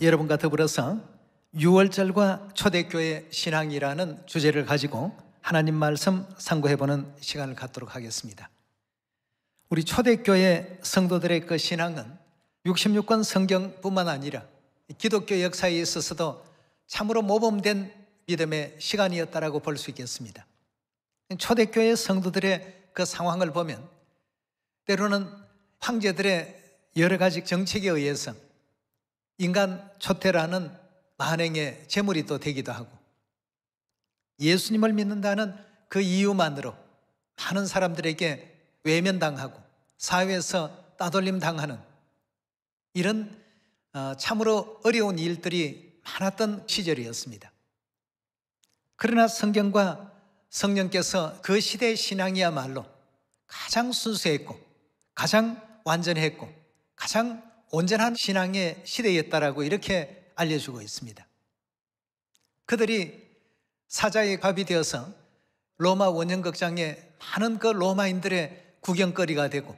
여러분과 더불어서 6월절과 초대교회 신앙이라는 주제를 가지고 하나님 말씀 상고해보는 시간을 갖도록 하겠습니다. 우리 초대교회 성도들의 그 신앙은 66권 성경뿐만 아니라 기독교 역사에 있어서도 참으로 모범된 믿음의 시간이었다라고 볼 수 있겠습니다. 초대교회 성도들의 그 상황을 보면 때로는 황제들의 여러 가지 정책에 의해서 인간 초태라는 만행의 재물이 또 되기도 하고 예수님을 믿는다는 그 이유만으로 많은 사람들에게 외면당하고 사회에서 따돌림 당하는 이런 어, 참으로 어려운 일들이 많았던 시절이었습니다. 그러나 성경과 성령께서 그 시대의 신앙이야말로 가장 순수했고 가장 완전했고 가장 온전한 신앙의 시대였다라고 이렇게 알려주고 있습니다. 그들이 사자의 갑이 되어서 로마 원형극장에 많은 그 로마인들의 구경거리가 되고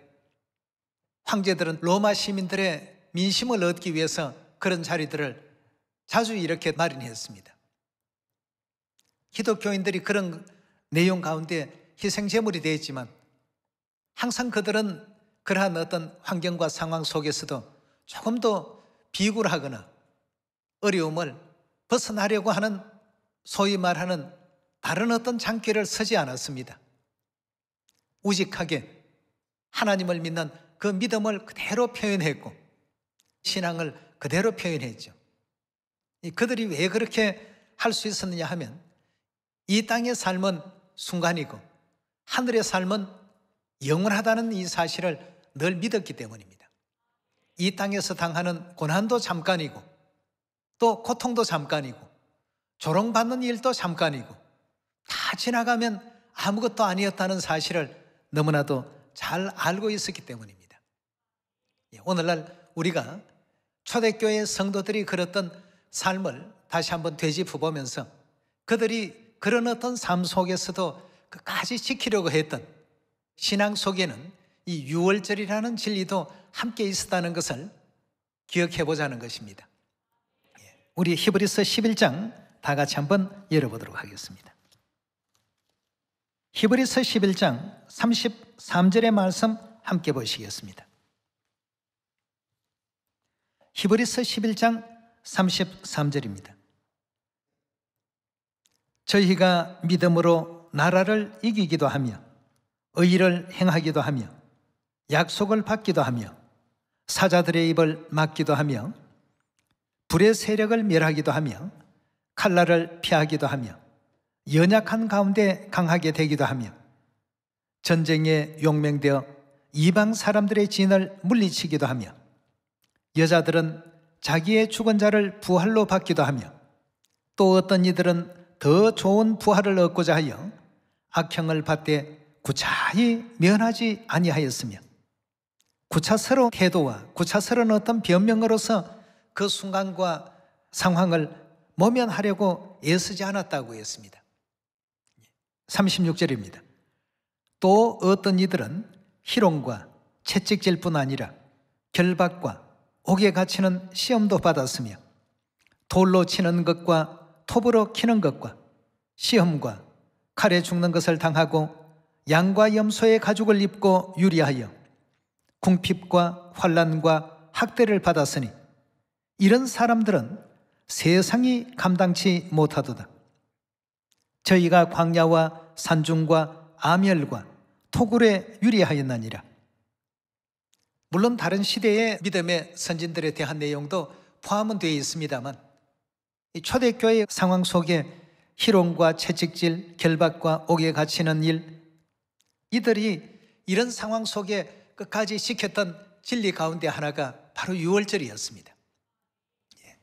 황제들은 로마 시민들의 민심을 얻기 위해서 그런 자리들을 자주 이렇게 마련했습니다. 기독교인들이 그런 내용 가운데 희생제물이 되었지만 항상 그들은 그러한 어떤 환경과 상황 속에서도 조금 더 비굴하거나 어려움을 벗어나려고 하는 소위 말하는 다른 어떤 장기를 서지 않았습니다. 우직하게 하나님을 믿는 그 믿음을 그대로 표현했고 신앙을 그대로 표현했죠. 그들이 왜 그렇게 할 수 있었느냐 하면 이 땅의 삶은 순간이고 하늘의 삶은 영원하다는 이 사실을 늘 믿었기 때문입니다. 이 땅에서 당하는 고난도 잠깐이고 또 고통도 잠깐이고 조롱받는 일도 잠깐이고 다 지나가면 아무것도 아니었다는 사실을 너무나도 잘 알고 있었기 때문입니다. 예, 오늘날 우리가 초대교회 성도들이 그렸던 삶을 다시 한번 되짚어 보면서 그들이 그런 어떤 삶 속에서도 끝까지 지키려고 했던 신앙 속에는 이 유월절이라는 진리도 함께 있었다는 것을 기억해 보자는 것입니다. 예, 우리 히브리서 11장 다 같이 한번 열어보도록 하겠습니다. 히브리서 11장 33절의 말씀 함께 보시겠습니다. 히브리서 11장 33절입니다. 저희가 믿음으로 나라를 이기기도 하며 의를 행하기도 하며 약속을 받기도 하며 사자들의 입을 막기도 하며 불의 세력을 멸하기도 하며 칼날을 피하기도 하며 연약한 가운데 강하게 되기도 하며 전쟁에 용맹되어 이방 사람들의 진을 물리치기도 하며 여자들은 자기의 죽은 자를 부활로 받기도 하며 또 어떤 이들은 더 좋은 부활을 얻고자 하여 악형을 받되 구차히 면하지 아니하였으며 구차스러운 태도와 구차스러운 어떤 변명으로서 그 순간과 상황을 모면하려고 애쓰지 않았다고 했습니다. 36절입니다. 또 어떤 이들은 희롱과 채찍질 뿐 아니라 결박과 옥에 갇히는 시험도 받았으며 돌로 치는 것과 톱으로 키는 것과 시험과 칼에 죽는 것을 당하고 양과 염소의 가죽을 입고 유리하여 궁핍과 환란과 학대를 받았으니 이런 사람들은 세상이 감당치 못하도다. 저희가 광야와 산중과 아멸과 토굴에 유리하였나니라. 물론 다른 시대의 믿음의 선진들에 대한 내용도 포함은 되어 있습니다만 초대교회 상황 속에 희롱과 채찍질, 결박과 옥에 갇히는 일 이들이 이런 상황 속에 끝까지 지켰던 진리 가운데 하나가 바로 유월절이었습니다. 예.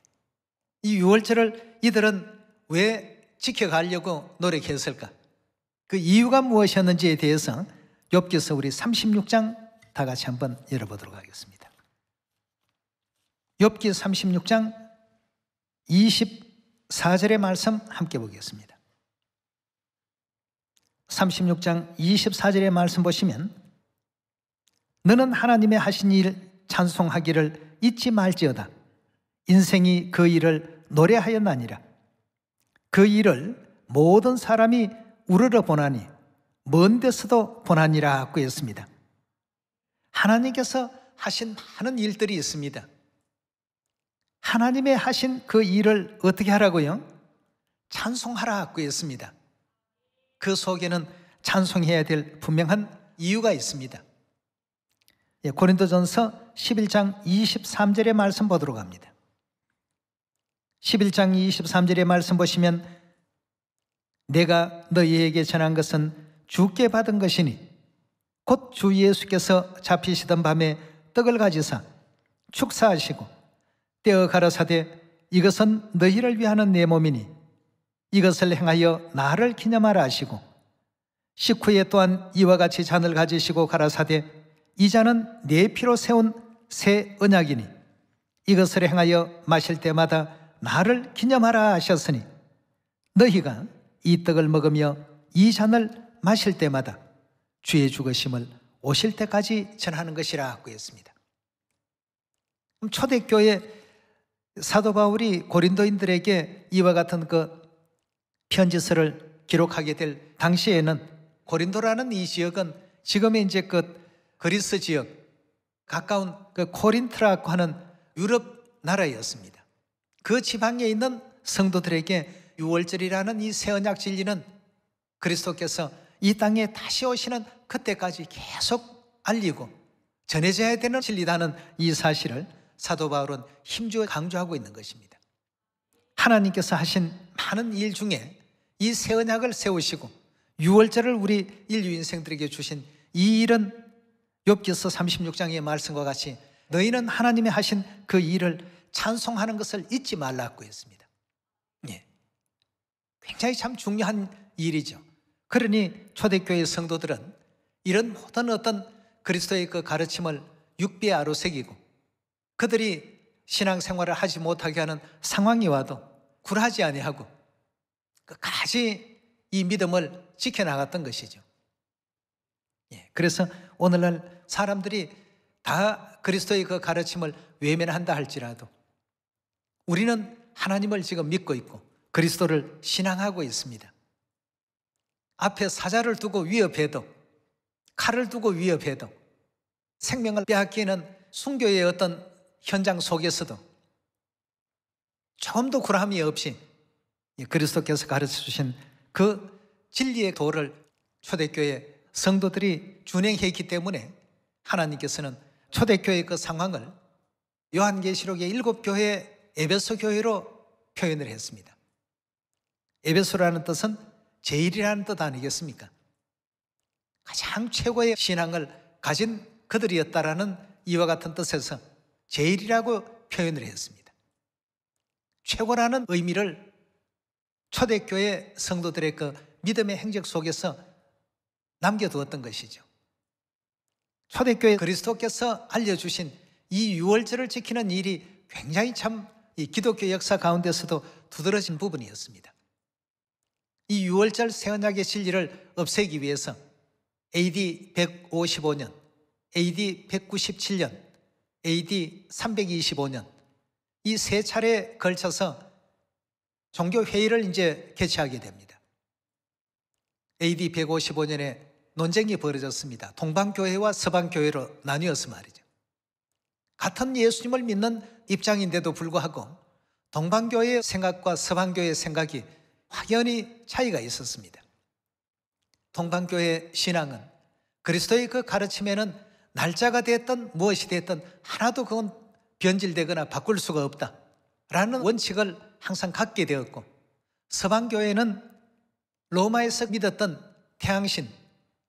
이 유월절을 이들은 왜 지켜가려고 노력했을까? 그 이유가 무엇이었는지에 대해서 엽기서 우리 36장 다 같이 한번 열어보도록 하겠습니다. 엽기 36장 24절의 말씀 함께 보겠습니다. 36장 24절의 말씀 보시면 너는 하나님의 하신 일 찬송하기를 잊지 말지어다. 인생이 그 일을 노래하였나니라. 그 일을 모든 사람이 우르르 보나니 먼 데서도 보나니라 하고 했습니다. 하나님께서 하신 많은 일들이 있습니다. 하나님의 하신 그 일을 어떻게 하라고요? 찬송하라 하고 했습니다. 그 속에는 찬송해야 될 분명한 이유가 있습니다. 예, 고린도전서 11장 23절의 말씀 보도록 합니다. 11장 23절의 말씀 보시면 내가 너희에게 전한 것은 주께 받은 것이니 곧 주 예수께서 잡히시던 밤에 떡을 가지사 축사하시고 떼어 가라사대 이것은 너희를 위하는 내 몸이니 이것을 행하여 나를 기념하라 하시고 식후에 또한 이와 같이 잔을 가지시고 가라사대 이자는내 네 피로 세운 새은약이니 이것을 행하여 마실 때마다 나를 기념하라 하셨으니 너희가 이 떡을 먹으며 이 잔을 마실 때마다 주의 죽으심을 오실 때까지 전하는 것이라고 했습니다. 초대교회 사도 바울이 고린도인들에게 이와 같은 그 편지서를 기록하게 될 당시에는 고린도라는 이 지역은 지금의 이제 그 그리스 지역 가까운 그 코린트라고 하는 유럽 나라였습니다. 그 지방에 있는 성도들에게 유월절이라는 이 새 언약 진리는 그리스도께서 이 땅에 다시 오시는 그때까지 계속 알리고 전해져야 되는 진리라는 이 사실을 사도 바울은 힘주어 강조하고 있는 것입니다. 하나님께서 하신 많은 일 중에 이 새 언약을 세우시고 유월절을 우리 인류 인생들에게 주신 이 일은 욥기서 36장의 말씀과 같이 너희는 하나님의 하신 그 일을 찬송하는 것을 잊지 말라고 했습니다. 예. 굉장히 참 중요한 일이죠. 그러니 초대교회 성도들은 이런 모든 어떤 그리스도의 그 가르침을 육비아로 새기고 그들이 신앙생활을 하지 못하게 하는 상황이 와도 굴하지 아니하고 끝까지 이 믿음을 지켜나갔던 것이죠. 예, 그래서 오늘날 사람들이 다 그리스도의 그 가르침을 외면한다 할지라도 우리는 하나님을 지금 믿고 있고 그리스도를 신앙하고 있습니다. 앞에 사자를 두고 위협해도 칼을 두고 위협해도 생명을 빼앗기는 순교의 어떤 현장 속에서도 조금도 굴함이 없이 예, 그리스도께서 가르쳐 주신 그 진리의 도를 초대교회 성도들이 준행했기 때문에 하나님께서는 초대교회 의그 상황을 요한계시록의 일곱 교회 에베소 교회로 표현을 했습니다. 에베소라는 뜻은 제일이라는 뜻 아니겠습니까? 가장 최고의 신앙을 가진 그들이었다라는 이와 같은 뜻에서 제일이라고 표현을 했습니다. 최고라는 의미를 초대교회 성도들의 그 믿음의 행적 속에서 남겨두었던 것이죠. 초대교회 그리스도께서 알려주신 이 유월절을 지키는 일이 굉장히 참이 기독교 역사 가운데서도 두드러진 부분이었습니다. 이 유월절 세언약의 진리를 없애기 위해서 AD 155년, AD 197년, AD 325년 이 세 차례에 걸쳐서 종교 회의를 이제 개최하게 됩니다. AD 155년에 논쟁이 벌어졌습니다. 동방교회와 서방교회로 나뉘어서 말이죠. 같은 예수님을 믿는 입장인데도 불구하고 동방교회의 생각과 서방교회의 생각이 확연히 차이가 있었습니다. 동방교회 신앙은 그리스도의 그 가르침에는 날짜가 됐든 무엇이 됐든 하나도 그건 변질되거나 바꿀 수가 없다. 라는 원칙을 항상 갖게 되었고, 서방교회는 로마에서 믿었던 태양신,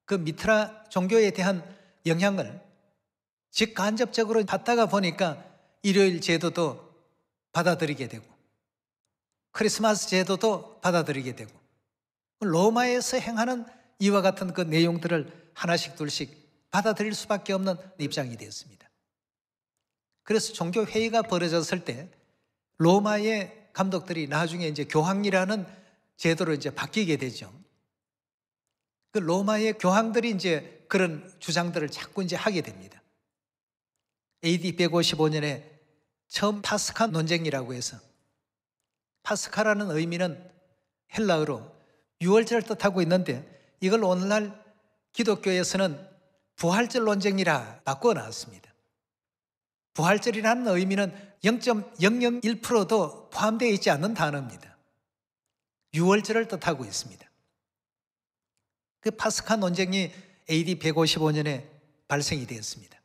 그 미트라 종교에 대한 영향을 직간접적으로 받다가 보니까 일요일 제도도 받아들이게 되고 크리스마스 제도도 받아들이게 되고 로마에서 행하는 이와 같은 그 내용들을 하나씩 둘씩 받아들일 수밖에 없는 입장이 되었습니다. 그래서 종교 회의가 벌어졌을 때 로마의 감독들이 나중에 이제 교황이라는 제도로 이제 바뀌게 되죠. 그 로마의 교황들이 이제 그런 주장들을 자꾸 이제 하게 됩니다. AD 155년에 처음 파스카 논쟁이라고 해서 파스카라는 의미는 헬라어로 6월절을 뜻하고 있는데 이걸 오늘날 기독교에서는 부활절 논쟁이라 바꿔 나습니다 부활절이라는 의미는 0.001%도 포함되어 있지 않는 단어입니다. 6월절을 뜻하고 있습니다. 그 파스카 논쟁이 AD 155년에 발생이 되었습니다.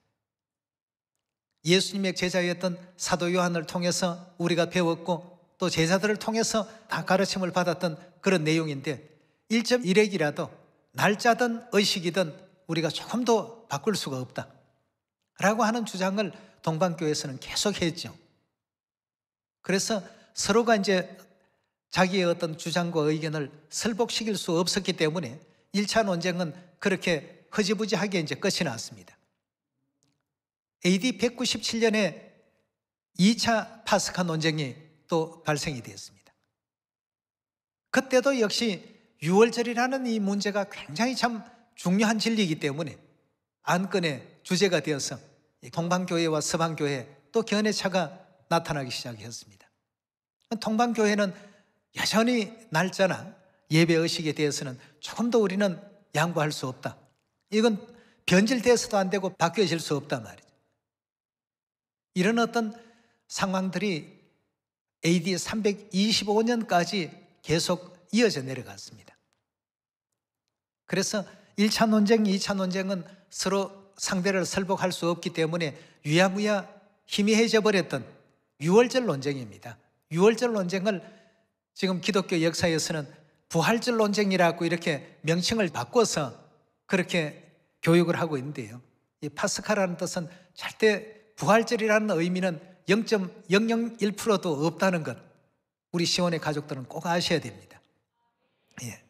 예수님의 제자였던 사도 요한을 통해서 우리가 배웠고 또 제자들을 통해서 다 가르침을 받았던 그런 내용인데 1.1핵이라도 날짜든 의식이든 우리가 조금 더 바꿀 수가 없다. 라고 하는 주장을 동방교에서는 계속 했죠. 그래서 서로가 이제 자기의 어떤 주장과 의견을 설복시킬 수 없었기 때문에 1차 논쟁은 그렇게 허지부지하게 이제 끝이 났습니다. AD 197년에 2차 파스카 논쟁이 또 발생이 되었습니다. 그때도 역시 6월절이라는 이 문제가 굉장히 참 중요한 진리이기 때문에 안건의 주제가 되어서 동방교회와 서방교회 또 견해차가 나타나기 시작했습니다. 동방교회는 여전히 날짜나 예배 의식에 대해서는 조금도 우리는 양보할 수 없다. 이건 변질돼서도 안 되고 바뀌어질 수 없단 말이죠. 이런 어떤 상황들이 AD 325년까지 계속 이어져 내려갔습니다. 그래서 1차 논쟁, 2차 논쟁은 서로 상대를 설복할수 없기 때문에 유야무야 희미해져 버렸던 유월절 논쟁입니다. 유월절 논쟁을 지금 기독교 역사에서는 부활절 논쟁이라고 이렇게 명칭을 바꿔서 그렇게 교육을 하고 있는데요. 이 파스카라는 뜻은 절대 부활절이라는 의미는 0.001%도 없다는 것 우리 시원의 가족들은 꼭 아셔야 됩니다. 예.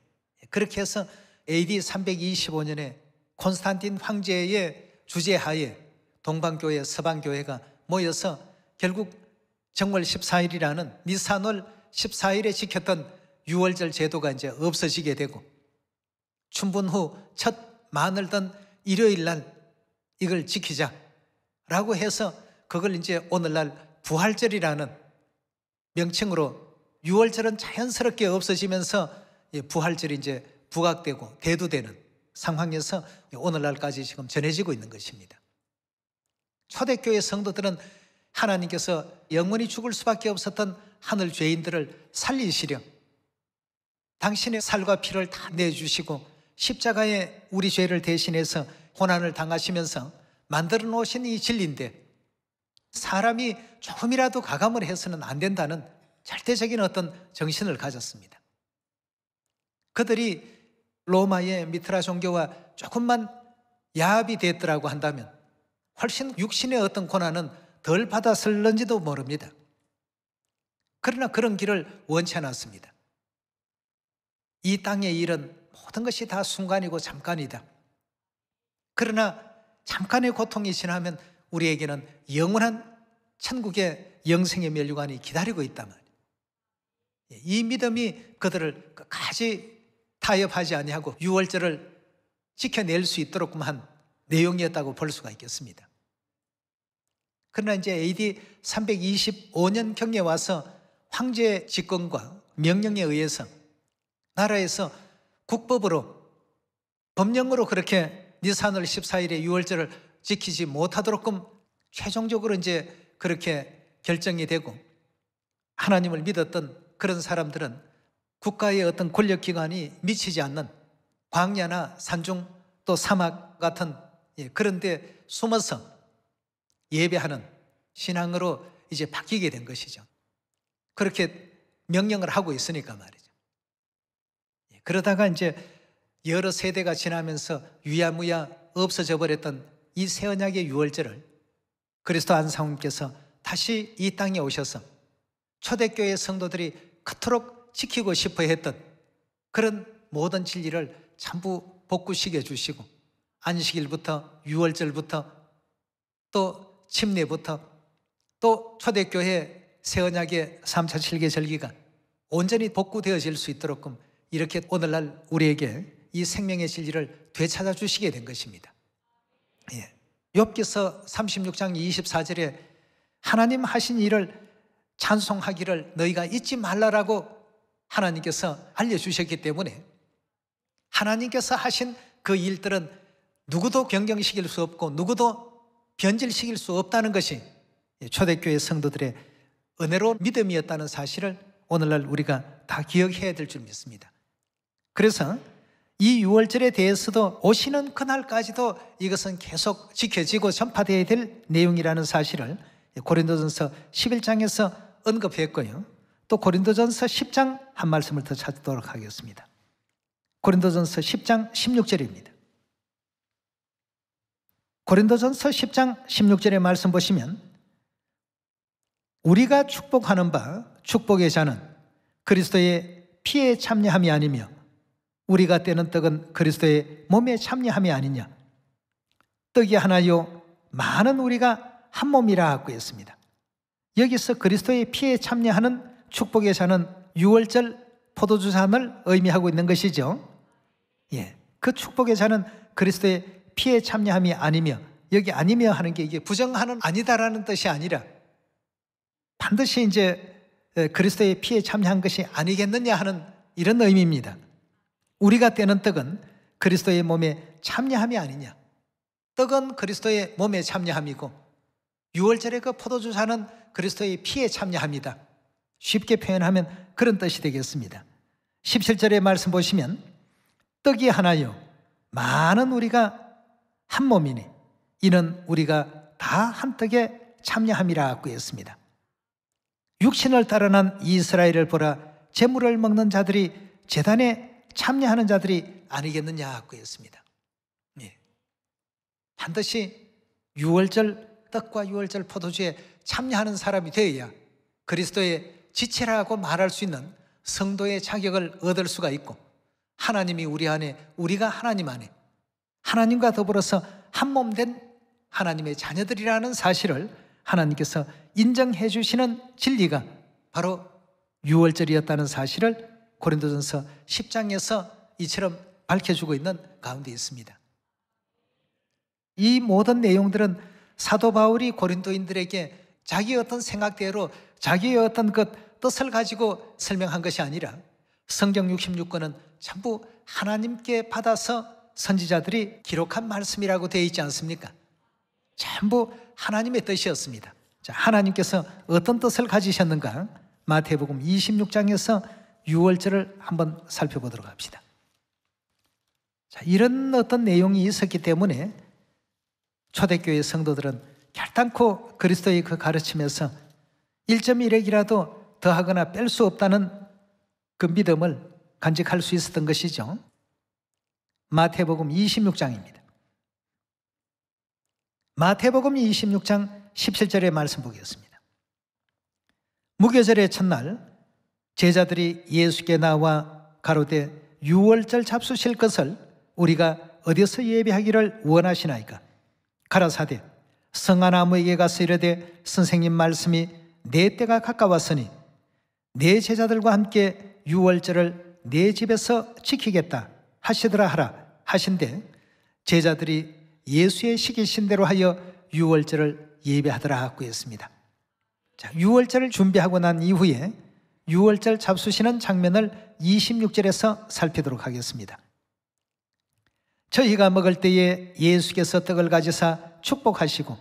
그렇게 해서 AD 325년에 콘스탄틴 황제의 주재하에 동방교회, 서방교회가 모여서 결국 정월 14일이라는 니산월 14일에 지켰던 6월절 제도가 이제 없어지게 되고 춘분 후 첫 만을 던 일요일 날 이걸 지키자라고 해서 그걸 이제 오늘날 부활절이라는 명칭으로 6월절은 자연스럽게 없어지면서 부활절이 이제 부각되고 대두되는 상황에서 오늘날까지 지금 전해지고 있는 것입니다. 초대교회 성도들은 하나님께서 영원히 죽을 수밖에 없었던 하늘 죄인들을 살리시려 당신의 살과 피를 다 내주시고 십자가에 우리 죄를 대신해서 고난을 당하시면서 만들어 놓으신 이 진리인데 사람이 조금이라도 가감을 해서는 안 된다는 절대적인 어떤 정신을 가졌습니다. 그들이 로마의 미트라 종교와 조금만 야합이 됐더라고 한다면 훨씬 육신의 어떤 고난은 덜 받았을런지도 모릅니다. 그러나 그런 길을 원치 않았습니다. 이 땅의 일은 모든 것이 다 순간이고 잠깐이다. 그러나 잠깐의 고통이 지나면 우리에게는 영원한 천국의 영생의 면류관이 기다리고 있단 말이에이 믿음이 그들을 끝까지 타협하지 아니하고 6월절을 지켜낼 수 있도록만 내용이었다고 볼 수가 있겠습니다. 그러나 이제 AD 325년 경에 와서 황제 집권과 명령에 의해서 나라에서 국법으로 법령으로 그렇게 니산을 14일에 6월절을 지키지 못하도록끔 최종적으로 이제 그렇게 결정이 되고 하나님을 믿었던 그런 사람들은 국가의 어떤 권력기관이 미치지 않는 광야나 산중 또 사막 같은 예, 그런 데 숨어서 예배하는 신앙으로 이제 바뀌게 된 것이죠. 그렇게 명령을 하고 있으니까 말이죠. 그러다가 이제 여러 세대가 지나면서 유야무야 없어져 버렸던 이새 언약의 유월절을 그리스도 안상님께서 다시 이 땅에 오셔서 초대교회 성도들이 그토록 지키고 싶어 했던 그런 모든 진리를 전부 복구시켜 주시고 안식일부터 유월절부터 또 침례부터 또 초대교회 새언약의 3차 7개 절기가 온전히 복구되어질 수 있도록 이렇게 오늘날 우리에게 이 생명의 진리를 되찾아 주시게 된 것입니다. 예. 욥기서 36장 24절에 하나님 하신 일을 찬송하기를 너희가 잊지 말라라고 하나님께서 알려 주셨기 때문에 하나님께서 하신 그 일들은 누구도 변경시킬 수 없고 누구도 변질시킬 수 없다는 것이 초대교회 성도들의 은혜로 믿음이었다는 사실을 오늘날 우리가 다 기억해야 될 줄 믿습니다. 그래서 이 유월절에 대해서도 오시는 그날까지도 이것은 계속 지켜지고 전파되어야 될 내용이라는 사실을 고린도전서 11장에서 언급했고요. 또 고린도전서 10장 한 말씀을 더 찾도록 하겠습니다. 고린도전서 10장 16절입니다. 고린도전서 10장 16절의 말씀 보시면 우리가 축복하는 바 축복의 자는 그리스도의 피에 참여함이 아니며 우리가 떼는 떡은 그리스도의 몸에 참여함이 아니냐. 떡이 하나요. 많은 우리가 한 몸이라 하고 있습니다. 여기서 그리스도의 피에 참여하는 축복의 잔은 6월절 포도주 잔을 의미하고 있는 것이죠. 예. 그 축복의 잔은 그리스도의 피에 참여함이 아니며 여기 아니며 하는 게 이게 부정하는 아니다라는 뜻이 아니라 반드시 이제 그리스도의 피에 참여한 것이 아니겠느냐 하는 이런 의미입니다. 우리가 떼는 떡은 그리스도의 몸에 참여함이 아니냐. 떡은 그리스도의 몸에 참여함이고 6월절에 그 포도주사는 그리스도의 피에 참여합니다. 쉽게 표현하면 그런 뜻이 되겠습니다. 17절의 말씀 보시면 떡이 하나요. 많은 우리가 한 몸이니 이는 우리가 다 한 떡에 참여함이라 하고 했습니다 육신을 따라 난 이스라엘을 보라 재물을 먹는 자들이 재단에 참여하는 자들이 아니겠느냐고 했습니다. 예. 반드시 6월절 떡과 6월절 포도주에 참여하는 사람이 되어야 그리스도의 지체라고 말할 수 있는 성도의 자격을 얻을 수가 있고 하나님이 우리 안에 우리가 하나님 안에 하나님과 더불어서 한 몸된 하나님의 자녀들이라는 사실을 하나님께서 인정해 주시는 진리가 바로 6월절이었다는 사실을 고린도전서 10장에서 이처럼 밝혀주고 있는 가운데 있습니다. 이 모든 내용들은 사도 바울이 고린도인들에게 자기의 어떤 생각대로 자기의 어떤 그 뜻을 가지고 설명한 것이 아니라 성경 66권은 전부 하나님께 받아서 선지자들이 기록한 말씀이라고 되어 있지 않습니까? 전부 하나님의 뜻이었습니다. 자, 하나님께서 어떤 뜻을 가지셨는가? 마태복음 26장에서 6월절을 한번 살펴보도록 합시다. 자, 이런 어떤 내용이 있었기 때문에 초대교회 성도들은 결단코 그리스도의 그 가르침에서 1.1액이라도 더하거나 뺄 수 없다는 그 믿음을 간직할 수 있었던 것이죠. 마태복음 26장입니다. 마태복음 26장 17절의 말씀 보겠습니다. 무교절의 첫날 제자들이 예수께 나와 가로되 유월절 잡수실 것을 우리가 어디서 예비하기를 원하시나이까 가라사대 성하나무에게 가서 이르되 선생님 말씀이 내 때가 가까웠으니 내 제자들과 함께 유월절을 내 집에서 지키겠다 하시더라 하라 하신데 제자들이 예수의 시기신 대로 하여 유월절을 예배하더라 하고 있습니다 자, 유월절을 준비하고 난 이후에 6월절 잡수시는 장면을 26절에서 살피도록 하겠습니다. 저희가 먹을 때에 예수께서 떡을 가지사 축복하시고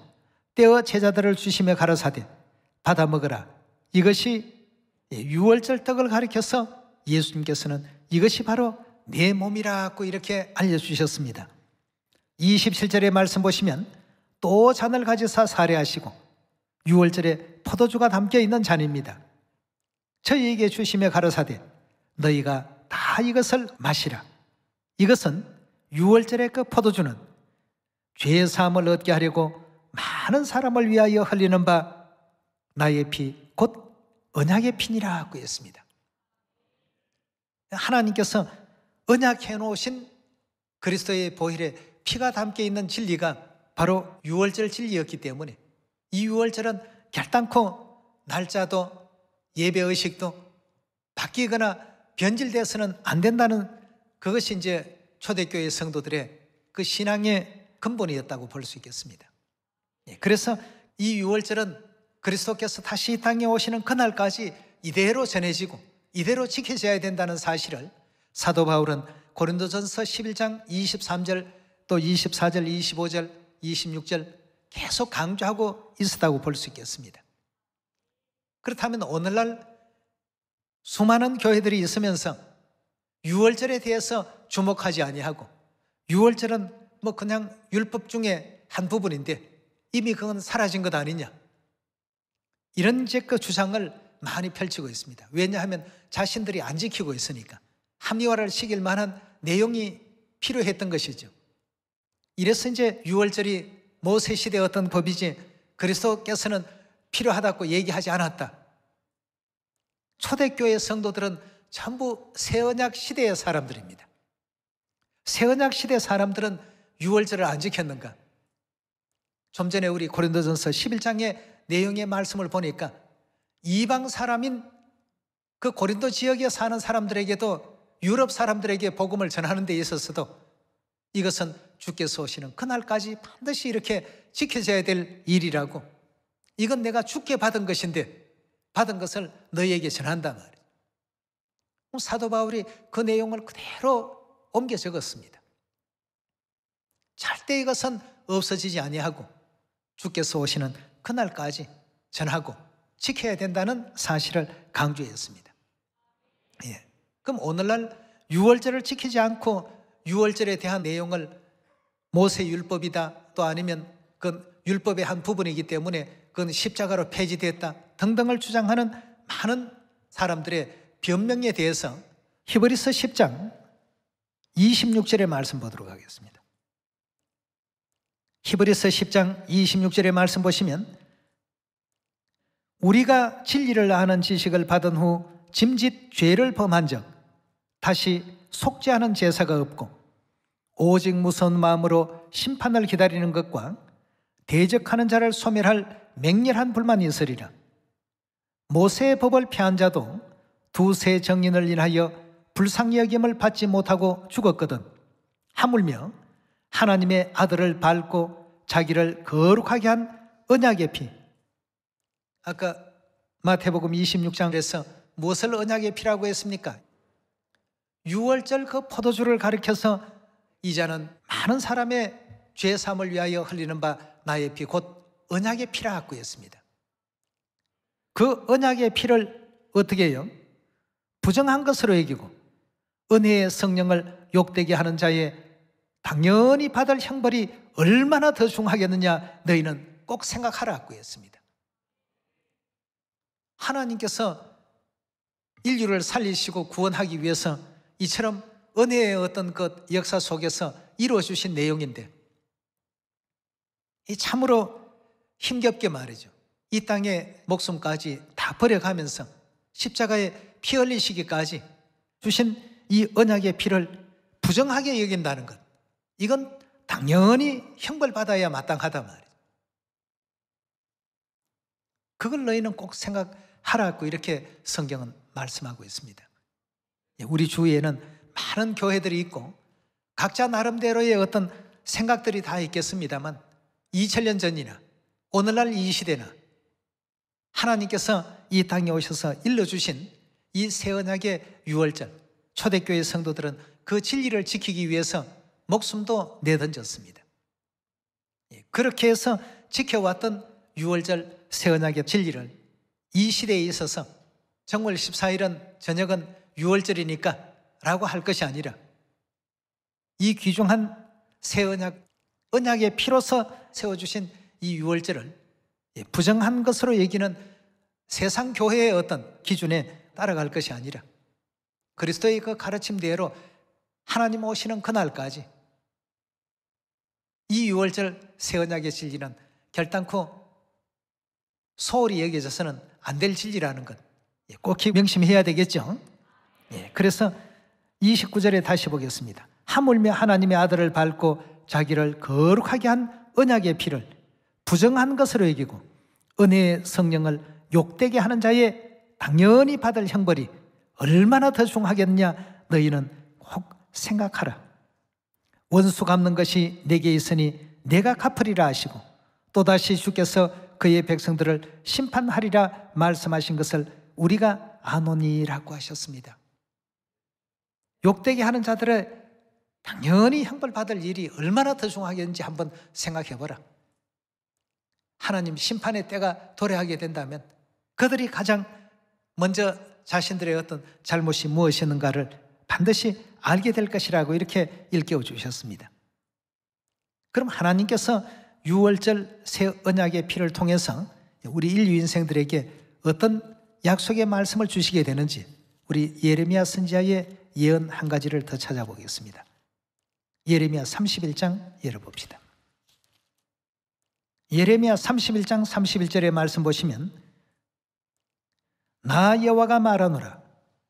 떼어 제자들을 주심에 가로사되 받아 먹으라. 이것이 6월절 예, 떡을 가리켜서 예수님께서는 이것이 바로 내 몸이라고 이렇게 알려주셨습니다. 27절의 말씀 보시면 또 잔을 가지사 사례하시고 6월절에 포도주가 담겨 있는 잔입니다. 저희에게 주심에 가로사대 너희가 다 이것을 마시라. 이것은 6월절의 그 포도주는 죄의 사함을 얻게 하려고 많은 사람을 위하여 흘리는 바 나의 피 곧 언약의 피니라 하고 했습니다 하나님께서 언약해 놓으신 그리스도의 보혈에 피가 담겨 있는 진리가 바로 유월절 진리였기 때문에 이 유월절은 결단코 날짜도 예배 의식도 바뀌거나 변질되어서는안 된다는 그것이 이제 초대교회 성도들의 그 신앙의 근본이었다고 볼 수 있겠습니다. 예, 그래서 이 6월절은 그리스도께서 다시 이 땅에 오시는 그날까지 이대로 전해지고 이대로 지켜져야 된다는 사실을 사도 바울은 고린도전서 11장 23절 또 24절, 25절, 26절 계속 강조하고 있었다고 볼 수 있겠습니다. 그렇다면 오늘날 수많은 교회들이 있으면서 유월절에 대해서 주목하지 아니하고 유월절은뭐 그냥 율법 중에 한 부분인데 이미 그건 사라진 것 아니냐. 이런 제그 주장을 많이 펼치고 있습니다. 왜냐하면 자신들이 안 지키고 있으니까 합리화를 시킬 만한 내용이 필요했던 것이죠. 이래서 이제 유월절이 모세시대 어떤 법이지 그리스도께서는 필요하다고 얘기하지 않았다. 초대교회 성도들은 전부 새언약 시대의 사람들입니다. 새언약 시대 사람들은 유월절을 안 지켰는가? 좀 전에 우리 고린도전서 11장의 내용의 말씀을 보니까 이방 사람인 그 고린도 지역에 사는 사람들에게도 유럽 사람들에게 복음을 전하는 데 있어서도 이것은 주께서 오시는 그날까지 반드시 이렇게 지켜져야 될 일이라고 이건 내가 죽게 받은 것인데 받은 것을 너희에게 전한다 말이죠. 사도 바울이 그 내용을 그대로 옮겨 적었습니다. 절대 이것은 없어지지 아니하고 주께서 오시는 그날까지 전하고 지켜야 된다는 사실을 강조했습니다. 예. 그럼 오늘날 유월절을 지키지 않고 유월절에 대한 내용을 모세 율법이다 또 아니면 그 율법의 한 부분이기 때문에 그건 십자가로 폐지되었다 등등을 주장하는 많은 사람들의 변명에 대해서 히브리서 10장 26절의 말씀 보도록 하겠습니다. 히브리서 10장 26절의 말씀 보시면 우리가 진리를 아는 지식을 받은 후 짐짓 죄를 범한 적 다시 속죄하는 제사가 없고 오직 무서운 마음으로 심판을 기다리는 것과 대적하는 자를 소멸할 맹렬한 불만이 있으리라. 모세의 법을 피한 자도 두세 정인을 인하여 불쌍히 여김을 받지 못하고 죽었거든. 하물며 하나님의 아들을 밟고 자기를 거룩하게 한 언약의 피. 아까 마태복음 26장에서 무엇을 언약의 피라고 했습니까? 6월절 그 포도주를 가리켜서 이자는 많은 사람의 죄삼을 위하여 흘리는 바 나의 피곧 언약의 피라 갖고 였습니다. 그 언약의 피를 어떻게 해요? 부정한 것으로 여기고 은혜의 성령을 욕되게 하는 자의 당연히 받을 형벌이 얼마나 더 중하겠느냐 너희는 꼭 생각하라고 했습니다. 하나님께서 인류를 살리시고 구원하기 위해서 이처럼 은혜의 어떤 것 역사 속에서 이루어 주신 내용인데 참으로 힘겹게 말이죠. 이 땅의 목숨까지 다 버려가면서 십자가에 피 흘리시기까지 주신 이 언약의 피를 부정하게 여긴다는 것. 이건 당연히 형벌받아야 마땅하다 말이죠. 그걸 너희는 꼭 생각하라고 이렇게 성경은 말씀하고 있습니다. 예, 우리 주위에는 많은 교회들이 있고 각자 나름대로의 어떤 생각들이 다 있겠습니다만 2000년 전이나 오늘날 이 시대는 하나님께서 이 땅에 오셔서 일러주신 이 새 언약의 유월절 초대교회 성도들은 그 진리를 지키기 위해서 목숨도 내던졌습니다. 예, 그렇게 해서 지켜왔던 유월절 새 언약의 진리를 이 시대에 있어서 정월 14일은 저녁은 유월절이니까 라고 할 것이 아니라 이 귀중한 새 언약, 언약의 피로서 세워주신 이 유월절을 예, 부정한 것으로 여기는 세상 교회의 어떤 기준에 따라갈 것이 아니라 그리스도의 그 가르침대로 하나님 오시는 그날까지 이 유월절 새 언약의 진리는 결단코 소홀히 여겨져서는 안 될 진리라는 것 예, 꼭히 명심해야 되겠죠. 예, 그래서 29절에 다시 보겠습니다. 하물며 하나님의 아들을 밟고 자기를 거룩하게 한 언약의 피를 부정한 것으로 여기고 은혜의 성령을 욕되게 하는 자의 당연히 받을 형벌이 얼마나 더 중하겠냐 너희는 혹 생각하라. 원수 갚는 것이 내게 있으니 내가 갚으리라 하시고 또다시 주께서 그의 백성들을 심판하리라 말씀하신 것을 우리가 아노니라고 하셨습니다. 욕되게 하는 자들의 당연히 형벌 받을 일이 얼마나 더 중하겠는지 한번 생각해 보라. 하나님 심판의 때가 도래하게 된다면 그들이 가장 먼저 자신들의 어떤 잘못이 무엇이었는가를 반드시 알게 될 것이라고 이렇게 일깨워 주셨습니다. 그럼 하나님께서 6월절 새 언약의 피를 통해서 우리 인류 인생들에게 어떤 약속의 말씀을 주시게 되는지 우리 예레미야 선지자의 예언 한 가지를 더 찾아보겠습니다. 예레미야 31장 예를 봅시다. 예레미야 31장 31절의 말씀 보시면 나 여호와가 말하노라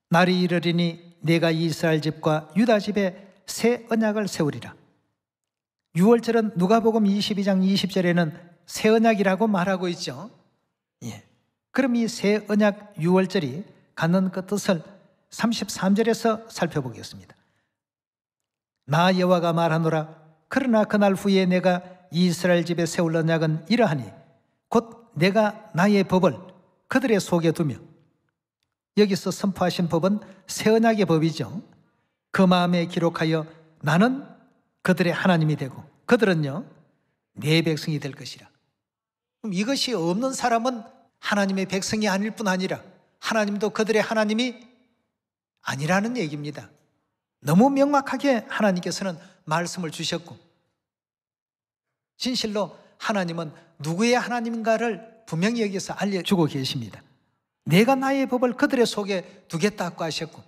날이 이르리니 내가 이스라엘 집과 유다 집에 새 언약을 세우리라. 6월절은 누가복음 22장 20절에는 새 언약이라고 말하고 있죠. 예. 그럼 이 새 언약 6월절이 갖는 그 뜻을 33절에서 살펴보겠습니다. 나 여호와가 말하노라 그러나 그날 후에 내가 이스라엘 집에 세울 언약은 이러하니 곧 내가 나의 법을 그들의 속에 두며 여기서 선포하신 법은 새 언약의 법이죠. 그 마음에 기록하여 나는 그들의 하나님이 되고 그들은요 내 백성이 될 것이라. 그럼 이것이 없는 사람은 하나님의 백성이 아닐 뿐 아니라 하나님도 그들의 하나님이 아니라는 얘기입니다. 너무 명확하게 하나님께서는 말씀을 주셨고 진실로 하나님은 누구의 하나님인가를 분명히 여기서 알려주고 계십니다. 내가 나의 법을 그들의 속에 두겠다고 하셨고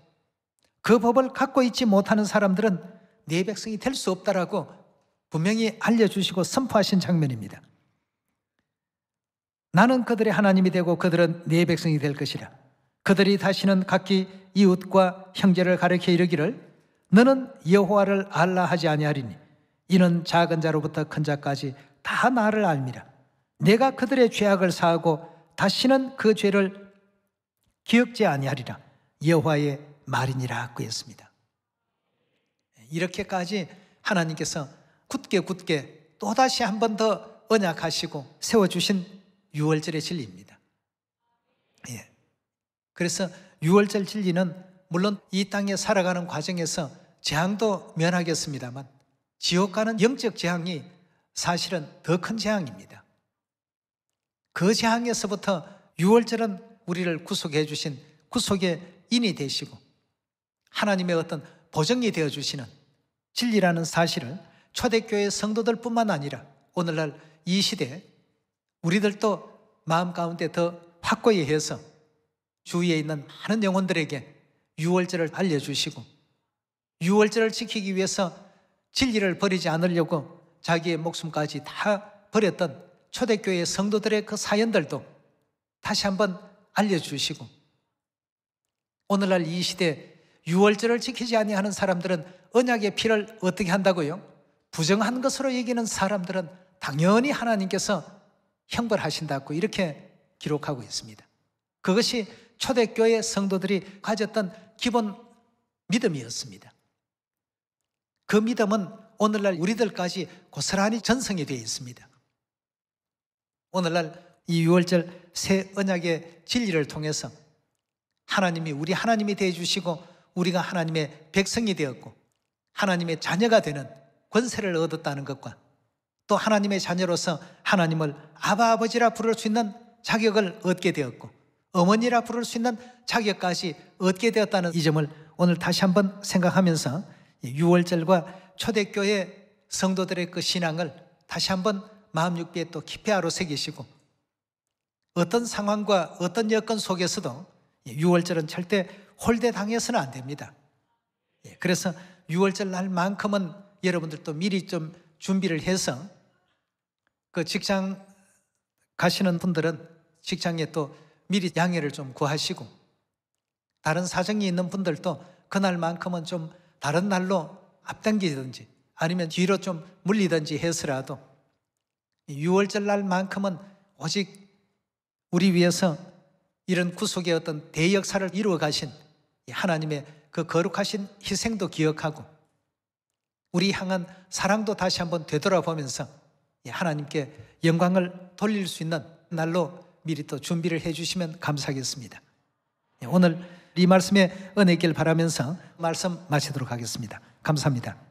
그 법을 갖고 있지 못하는 사람들은 내 백성이 될 수 없다라고 분명히 알려주시고 선포하신 장면입니다. 나는 그들의 하나님이 되고 그들은 내 백성이 될 것이라. 그들이 다시는 각기 이웃과 형제를 가르켜 이르기를 너는 여호와를 알라 하지 아니하리니 이는 작은 자로부터 큰 자까지 다 나를 알미라. 내가 그들의 죄악을 사하고 다시는 그 죄를 기억지 아니하리라. 여호와의 말이니라 구했습니다. 이렇게까지 하나님께서 굳게 굳게 또다시 한 번 더 언약하시고 세워주신 6월절의 진리입니다. 예. 그래서 6월절 진리는 물론 이 땅에 살아가는 과정에서 재앙도 면하겠습니다만 지옥과는 영적 재앙이 사실은 더 큰 재앙입니다. 그 재앙에서부터 6월절은 우리를 구속해 주신 구속의 인이 되시고 하나님의 어떤 보정이 되어 주시는 진리라는 사실을 초대교회 성도들뿐만 아니라 오늘날 이 시대에 우리들도 마음 가운데 더 확고히 해서 주위에 있는 많은 영혼들에게 유월절을 알려주시고 유월절을 지키기 위해서 진리를 버리지 않으려고 자기의 목숨까지 다 버렸던 초대교회 성도들의 그 사연들도 다시 한번 알려주시고 오늘날 이 시대 유월절을 지키지 아니하는 사람들은 언약의 피를 어떻게 한다고요? 부정한 것으로 얘기하는 사람들은 당연히 하나님께서 형벌하신다고 이렇게 기록하고 있습니다. 그것이 초대교회 성도들이 가졌던 기본 믿음이었습니다. 그 믿음은 오늘날 우리들까지 고스란히 전성이 되어 있습니다. 오늘날 이 6월절 새 언약의 진리를 통해서 하나님이 우리 하나님이 되어 주시고 우리가 하나님의 백성이 되었고 하나님의 자녀가 되는 권세를 얻었다는 것과 또 하나님의 자녀로서 하나님을 아바 아버지라 부를 수 있는 자격을 얻게 되었고 어머니라 부를 수 있는 자격까지 얻게 되었다는 이 점을 오늘 다시 한번 생각하면서 6월절과 초대교회 성도들의 그 신앙을 다시 한번 마음 육비에 또 깊이 아로새기시고 어떤 상황과 어떤 여건 속에서도 6월절은 예, 절대 홀대당해서는 안 됩니다. 예, 그래서 6월절 날만큼은 여러분들도 미리 좀 준비를 해서 그 직장 가시는 분들은 직장에 또 미리 양해를 좀 구하시고 다른 사정이 있는 분들도 그날만큼은 좀 다른 날로 앞당기든지 아니면 뒤로 좀 물리든지 해서라도 6월절 날만큼은 오직 우리 위해서 이런 구속의 어떤 대역사를 이루어 가신 하나님의 그 거룩하신 희생도 기억하고 우리 향한 사랑도 다시 한번 되돌아보면서 하나님께 영광을 돌릴 수 있는 날로 미리 또 준비를 해 주시면 감사하겠습니다. 예, 오늘 이 말씀에 은혜 있길 바라면서 말씀 마치도록 하겠습니다. 감사합니다.